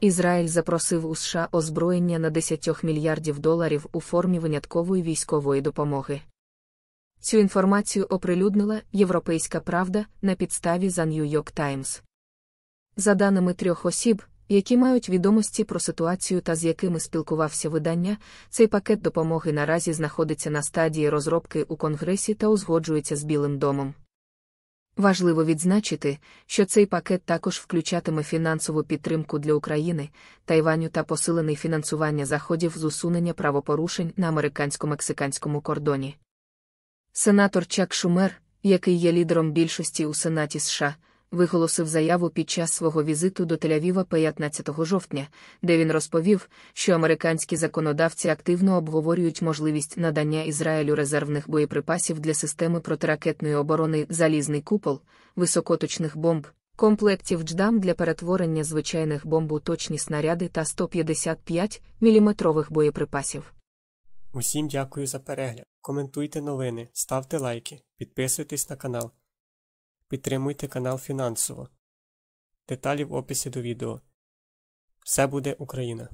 Ізраїль запросив у США озброєння на 10 мільярдів доларів у формі виняткової військової допомоги. Цю інформацію оприлюднила Європейська Правда на підставі за New York Times. За даними трьох осіб, які мають відомості про ситуацію та з якими спілкувався видання, цей пакет допомоги наразі знаходиться на стадії розробки у Конгресі та узгоджується з Білим домом. Важливо відзначити, що цей пакет також включатиме фінансову підтримку для України, Тайваню та посилений фінансування заходів з усунення правопорушень на американсько-мексиканському кордоні. Сенатор Чак Шумер, який є лідером більшості у Сенаті США, виголосив заяву під час свого візиту до Тель-Авіва 15 жовтня, де він розповів, що американські законодавці активно обговорюють можливість надання Ізраїлю резервних боєприпасів для системи протиракетної оборони залізний купол, високоточних бомб. Комплектів дждам для перетворення звичайних бомб у точні снаряди та 155 мм боєприпасів. Усім дякую за перегляд. Коментуйте новини, ставте лайки, підписуйтесь на канал. Підтримуйте канал фінансово. Деталі в описі до відео. Все буде Україна!